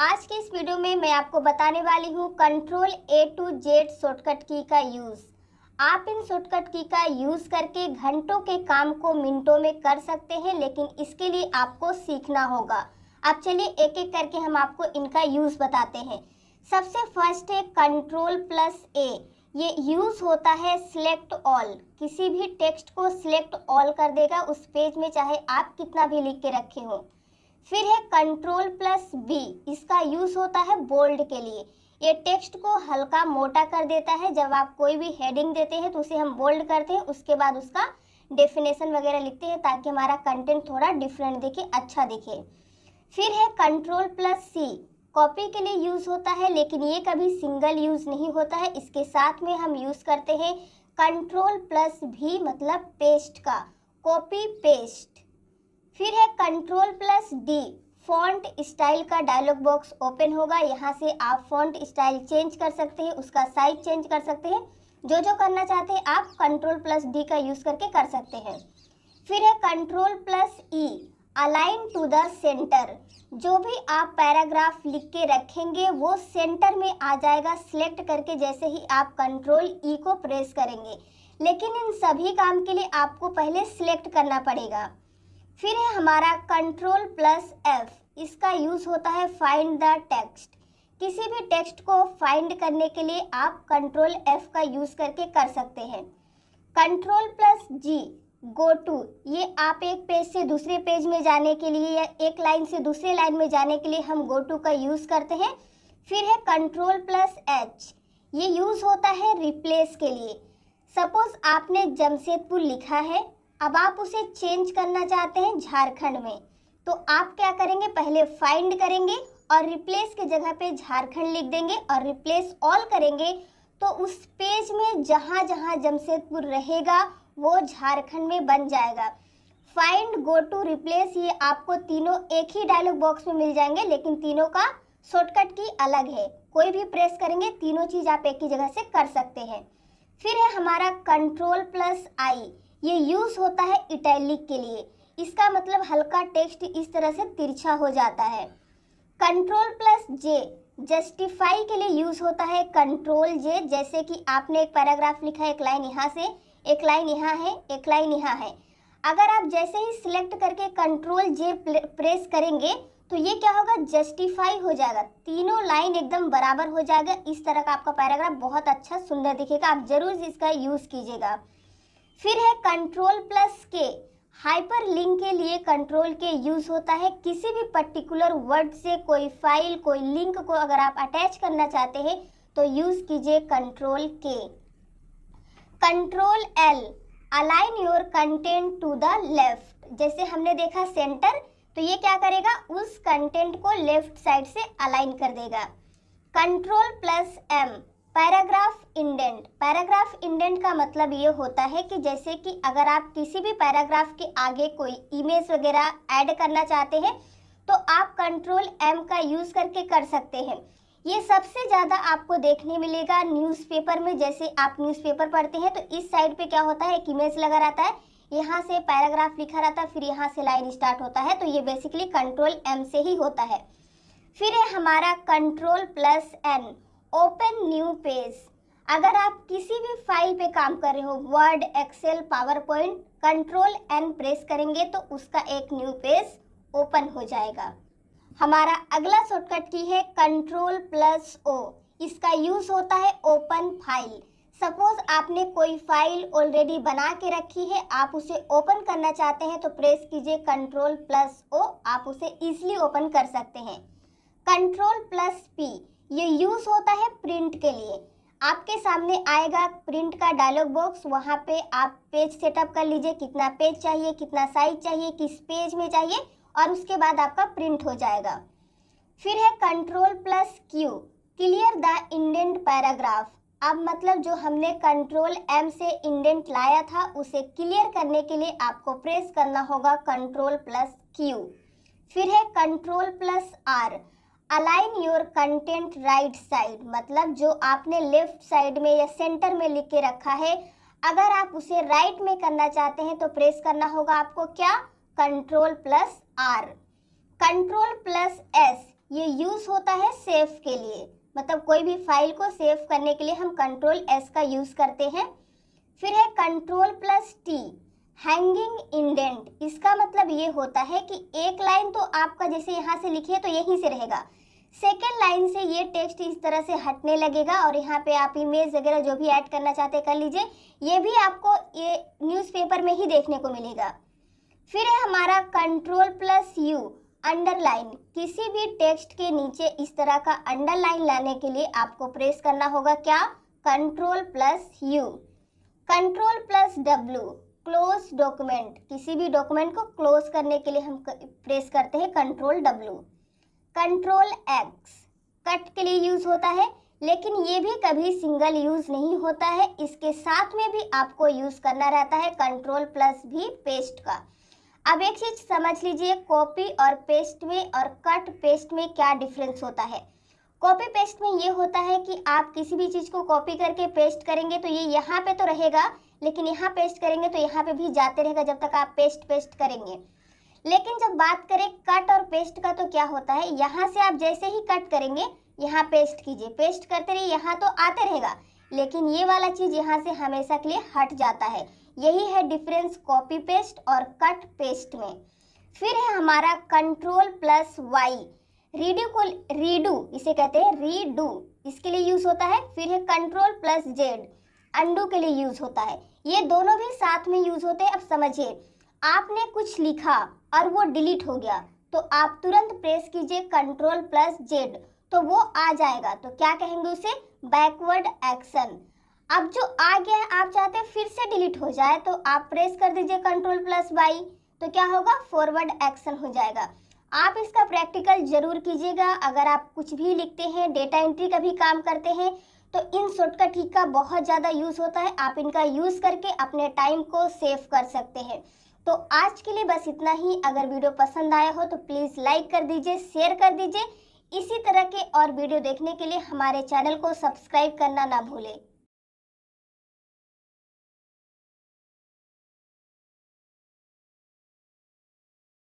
आज के इस वीडियो में मैं आपको बताने वाली हूँ control A to Z shortcut की का यूज़ आप इन शॉर्टकट की का यूज़ करके घंटों के काम को मिनटों में कर सकते हैं लेकिन इसके लिए आपको सीखना होगा अब चलिए एक एक करके हम आपको इनका यूज़ बताते हैं सबसे फर्स्ट है कंट्रोल प्लस ए ये यूज़ होता है सिलेक्ट ऑल किसी भी टेक्स्ट को सिलेक्ट ऑल कर देगा उस पेज में चाहे आप कितना भी लिख के रखे हों फिर है कंट्रोल प्लस बी इसका यूज होता है बोल्ड के लिए ये टेक्स्ट को हल्का मोटा कर देता है जब आप कोई भी हेडिंग देते हैं तो उसे हम बोल्ड करते हैं उसके बाद उसका डेफिनेशन वगैरह लिखते हैं ताकि हमारा कंटेंट थोड़ा डिफरेंट दिखे अच्छा दिखे फिर है कंट्रोल प्लस सी कॉपी के लिए यूज़ होता है लेकिन ये कभी सिंगल यूज़ नहीं होता है इसके साथ में हम यूज़ करते हैं कंट्रोल प्लस भी मतलब पेस्ट का कॉपी पेस्ट फिर है control plus D font style का डायलॉग बॉक्स ओपन होगा यहाँ से आप फॉन्ट स्टाइल चेंज कर सकते हैं उसका साइज चेंज कर सकते हैं जो जो करना चाहते हैं आप कंट्रोल प्लस डी का यूज़ करके कर सकते हैं फिर है control plus E align to the centre जो भी आप पैराग्राफ लिख के रखेंगे वो सेंटर में आ जाएगा सिलेक्ट करके जैसे ही आप कंट्रोल ई e को प्रेस करेंगे लेकिन इन सभी काम के लिए आपको पहले सिलेक्ट करना पड़ेगा फिर है हमारा कंट्रोल प्लस एफ इसका यूज़ होता है फाइंड द टेक्स्ट किसी भी टेक्स्ट को फाइंड करने के लिए आप कंट्रोल एफ का यूज़ करके कर सकते हैं control plus G go to ये आप एक पेज से दूसरे पेज में जाने के लिए या एक लाइन से दूसरे लाइन में जाने के लिए हम गो टू का यूज़ करते हैं फिर है कंट्रोल प्लस एच ये यूज़ होता है रिप्लेस के लिए सपोज़ आपने जमशेदपुर लिखा है अब आप उसे चेंज करना चाहते हैं झारखंड में तो आप क्या करेंगे पहले फाइंड करेंगे और रिप्लेस के जगह पे झारखंड लिख देंगे और रिप्लेस ऑल करेंगे तो उस पेज में जहाँ जहाँ जमशेदपुर रहेगा वो झारखंड में बन जाएगा फाइंड गो टू रिप्लेस ये आपको तीनों एक ही डायलॉग बॉक्स में मिल जाएंगे लेकिन तीनों का शॉर्टकट की अलग है कोई भी प्रेस करेंगे तीनों चीज़ आप एक ही जगह से कर सकते हैं फिर है हमारा कंट्रोल प्लस आई ये यूज़ होता है इटैलिक के लिए इसका मतलब हल्का टेक्स्ट इस तरह से तिरछा हो जाता है कंट्रोल प्लस जे जस्टिफाई के लिए यूज़ होता है कंट्रोल जे जैसे कि आपने एक पैराग्राफ लिखा है एक लाइन यहाँ से एक लाइन यहाँ है एक लाइन यहाँ है अगर आप जैसे ही सिलेक्ट करके कंट्रोल जे प्रेस करेंगे तो ये क्या होगा जस्टिफाई हो जाएगा तीनों लाइन एकदम बराबर हो जाएगा इस तरह का आपका पैराग्राफ बहुत अच्छा सुंदर दिखेगा आप ज़रूर इसका यूज़ कीजिएगा फिर है control plus K hyperlink के लिए कंट्रोल के यूज़ होता है किसी भी पर्टिकुलर वर्ड से कोई फाइल कोई लिंक को अगर आप अटैच करना चाहते हैं तो यूज़ कीजिए कंट्रोल के control L align your content to the left जैसे हमने देखा सेंटर तो ये क्या करेगा उस कंटेंट को लेफ्ट साइड से अलाइन कर देगा control plus M paragraph indent paragraph indent का मतलब ये होता है कि जैसे कि अगर आप किसी भी पैराग्राफ के आगे कोई इमेज वगैरह ऐड करना चाहते हैं तो आप कंट्रोल एम का यूज़ करके कर सकते हैं ये सबसे ज़्यादा आपको देखने मिलेगा न्यूज़पेपर में जैसे आप न्यूज़पेपर पढ़ते हैं तो इस साइड पे क्या होता है एक इमेज लगा रहता है यहाँ से पैराग्राफ लिखा रहता है फिर यहाँ से लाइन स्टार्ट होता है तो ये बेसिकली कंट्रोल एम से ही होता है फिर है हमारा control plus N open new page अगर आप किसी भी फाइल पे काम कर रहे हो Word Excel PowerPoint control N press करेंगे तो उसका एक न्यू पेज ओपन हो जाएगा हमारा अगला शॉर्टकट की है कंट्रोल प्लस ओ इसका यूज़ होता है ओपन फाइल सपोज आपने कोई फाइल ऑलरेडी बना के रखी है आप उसे ओपन करना चाहते हैं तो प्रेस कीजिए कंट्रोल प्लस ओ आप उसे इजली ओपन कर सकते हैं कंट्रोल प्लस पी ये यूज़ होता है प्रिंट के लिए आपके सामने आएगा प्रिंट का डायलॉग बॉक्स वहाँ पे आप पेज सेटअप कर लीजिए कितना पेज चाहिए कितना साइज चाहिए किस पेज में चाहिए और उसके बाद आपका प्रिंट हो जाएगा फिर है control plus Q clear the indent paragraph अब मतलब जो हमने कंट्रोल एम से इंडेंट लाया था उसे क्लियर करने के लिए आपको प्रेस करना होगा कंट्रोल प्लस क्यू फिर है control plus R align your content right side मतलब जो आपने लेफ्ट साइड में या सेंटर में लिख के रखा है अगर आप उसे राइट right में करना चाहते हैं तो प्रेस करना होगा आपको क्या control plus R control plus S ये यूज़ होता है सेफ के लिए मतलब कोई भी फाइल को सेव करने के लिए हम कंट्रोल एस का यूज़ करते हैं फिर है control plus T hanging indent इसका मतलब ये होता है कि एक लाइन तो आपका जैसे यहाँ से लिखी है तो यहीं से रहेगा सेकेंड लाइन से ये टेक्स्ट इस तरह से हटने लगेगा और यहाँ पे आप इमेज वगैरह जो भी ऐड करना चाहते कर लीजिए ये भी आपको ये न्यूज़पेपर में ही देखने को मिलेगा फिर है हमारा कंट्रोल प्लस यू अंडरलाइन किसी भी टेक्स्ट के नीचे इस तरह का अंडरलाइन लाने के लिए आपको प्रेस करना होगा क्या control plus U control plus W close document किसी भी डॉक्यूमेंट को क्लोज करने के लिए हम प्रेस करते हैं control W control X cut के लिए यूज़ होता है लेकिन ये भी कभी सिंगल यूज़ नहीं होता है इसके साथ में भी आपको यूज़ करना रहता है कंट्रोल प्लस भी पेस्ट का अब एक चीज़ समझ लीजिए कॉपी और पेस्ट में और कट पेस्ट में क्या डिफरेंस होता है कॉपी पेस्ट में ये होता है कि आप किसी भी चीज़ को कॉपी करके पेस्ट करेंगे तो ये यहाँ पे तो रहेगा लेकिन यहाँ पेस्ट करेंगे तो यहाँ पे भी जाते रहेगा जब तक आप पेस्ट पेस्ट करेंगे लेकिन जब बात करें कट और पेस्ट का तो क्या होता है यहाँ से आप जैसे ही कट करेंगे यहाँ पेस्ट कीजिए पेस्ट करते रहिए यहाँ तो आते रहेगा लेकिन ये वाला चीज़ यहाँ से हमेशा के लिए हट जाता है यही है डिफरेंस कॉपी पेस्ट और कट पेस्ट में फिर है हमारा कंट्रोल प्लस वाई रीडू को रीडू इसे कहते हैं रीडू इसके लिए यूज़ होता है फिर है कंट्रोल प्लस जेड अंडू के लिए यूज़ होता है ये दोनों भी साथ में यूज़ होते हैं अब समझिए आपने कुछ लिखा और वो डिलीट हो गया तो आप तुरंत प्रेस कीजिए कंट्रोल प्लस जेड तो वो आ जाएगा तो क्या कहेंगे उसे बैकवर्ड एक्शन अब जो आ गया है आप चाहते हैं फिर से डिलीट हो जाए तो आप प्रेस कर दीजिए कंट्रोल प्लस वाई तो क्या होगा फॉरवर्ड एक्शन हो जाएगा आप इसका प्रैक्टिकल जरूर कीजिएगा अगर आप कुछ भी लिखते हैं डेटा एंट्री का भी काम करते हैं तो इन शॉर्टकट की का बहुत ज़्यादा यूज़ होता है आप इनका यूज़ करके अपने टाइम को सेव कर सकते हैं तो आज के लिए बस इतना ही अगर वीडियो पसंद आया हो तो प्लीज़ लाइक कर दीजिए शेयर कर दीजिए इसी तरह के और वीडियो देखने के लिए हमारे चैनल को सब्सक्राइब करना ना भूलें